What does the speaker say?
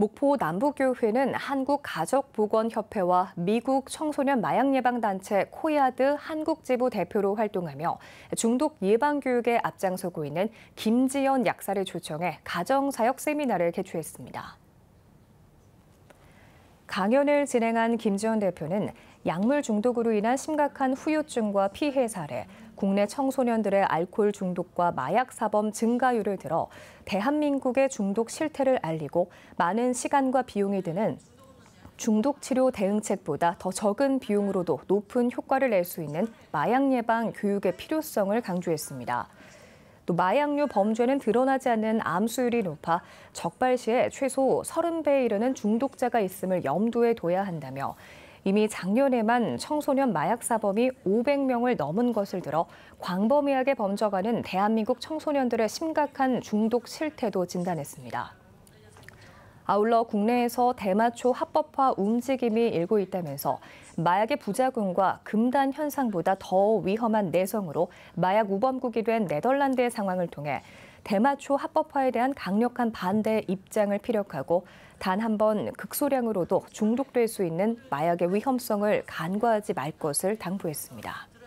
목포 남부교회는 한국가족보건협회와 미국 청소년 마약예방단체 코야드 한국지부 대표로 활동하며 중독 예방교육에 앞장서고 있는 김지연 약사를 초청해 가정사역 세미나를 개최했습니다. 강연을 진행한 김지현 대표는 약물 중독으로 인한 심각한 후유증과 피해 사례, 국내 청소년들의 알코올 중독과 마약 사범 증가율을 들어 대한민국의 중독 실태를 알리고 많은 시간과 비용이 드는 중독 치료 대응책보다 더 적은 비용으로도 높은 효과를 낼 수 있는 마약 예방 교육의 필요성을 강조했습니다. 또 마약류 범죄는 드러나지 않는 암수율이 높아 적발 시에 최소 30배에 이르는 중독자가 있음을 염두에 둬야 한다며 이미 작년에만 청소년 마약 사범이 500명을 넘은 것을 들어 광범위하게 범접하는 대한민국 청소년들의 심각한 중독 실태도 진단했습니다. 아울러 국내에서 대마초 합법화 움직임이 일고 있다면서 마약의 부작용과 금단 현상보다 더 위험한 내성으로 마약 우범국이 된 네덜란드의 상황을 통해 대마초 합법화에 대한 강력한 반대 입장을 피력하고 단 한 번 극소량으로도 중독될 수 있는 마약의 위험성을 간과하지 말 것을 당부했습니다.